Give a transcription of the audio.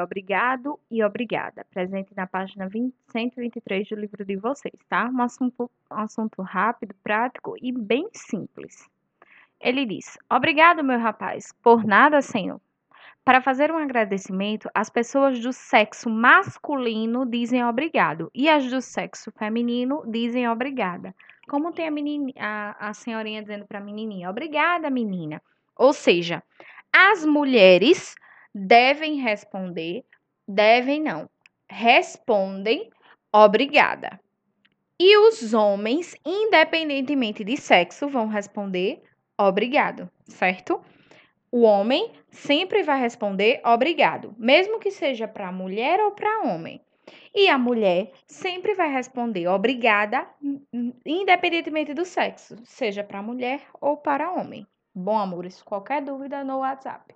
obrigado e obrigada, presente na página 20, 123 do livro de vocês, tá? Um assunto, um assunto rápido, prático e bem simples. Ele diz: Obrigado, meu rapaz, por nada, senhor. Para fazer um agradecimento, as pessoas do sexo masculino dizem obrigado e as do sexo feminino dizem obrigada. Como tem a, menina, a, a senhorinha dizendo para a menininha: Obrigada, menina. Ou seja, as mulheres devem responder, devem não. Respondem, obrigada. E os homens, independentemente de sexo, vão responder obrigado, certo? O homem sempre vai responder obrigado, mesmo que seja para mulher ou para homem. E a mulher sempre vai responder obrigada, independentemente do sexo, seja para mulher ou para homem. Bom, amores, qualquer dúvida no WhatsApp.